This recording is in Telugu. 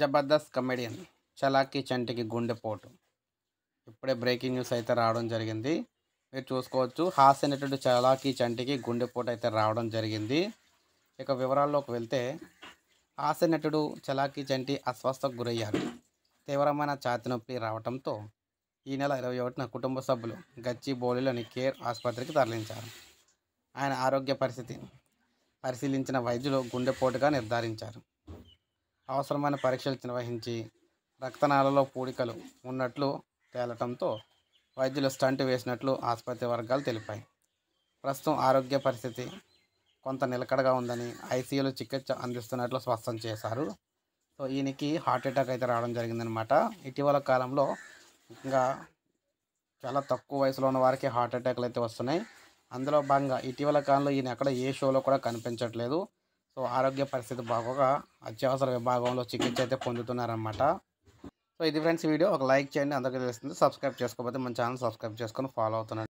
జబర్దస్త్ కమెడియన్ చలాకి చంటికి గుండెపోటు ఇప్పుడే బ్రేకింగ్ న్యూస్ అయితే రావడం జరిగింది మీరు చూసుకోవచ్చు హాస్య నటుడు చలాకి చంటికి గుండెపోటు అయితే రావడం జరిగింది ఇక వివరాల్లోకి వెళ్తే హాస్య నటుడు చలాకీ చంటి అస్వస్థకు గురయ్యారు తీవ్రమైన ఛాతి నొప్పి రావడంతో ఈ నెల ఇరవై ఒకటిన కుటుంబ సభ్యులు గచ్చి బోలిలోని కేర్ ఆసుపత్రికి తరలించారు ఆయన ఆరోగ్య పరిస్థితిని పరిశీలించిన వైద్యులు గుండెపోటుగా నిర్ధారించారు అవసరమైన పరీక్షలు నిర్వహించి రక్తనాళలో పూడికలు ఉన్నట్లు తేలటంతో వైద్యులు స్టంట్ వేసినట్లు ఆసుపత్రి వర్గాలు తెలిపాయి ప్రస్తుతం ఆరోగ్య పరిస్థితి కొంత నిలకడగా ఉందని ఐసీయూలో చికిత్స అందిస్తున్నట్లు స్పష్టం చేశారు సో ఈయనకి హార్ట్ అటాక్ అయితే రావడం జరిగిందనమాట ఇటీవల కాలంలో ఇంకా చాలా తక్కువ వయసులో ఉన్న వారికి హార్ట్ అటాక్లు అయితే వస్తున్నాయి అందులో భాగంగా ఇటీవల కాలంలో ఈయన ఎక్కడ ఏ షోలో కూడా కనిపించట్లేదు సో ఆరోగ్య పరిస్థితి బాగోగా అత్యవసర విభాగంలో చికిత్స అయితే పొందుతున్నారన్నమాట సో ఇది ఫ్రెండ్స్ వీడియో ఒక లైక్ చేయండి అందరికీ తెలుస్తుంది సబ్స్క్రైబ్ చేసుకోకపోతే మన ఛానల్ సబ్స్క్రైబ్ చేసుకొని ఫాలో అవుతున్నాను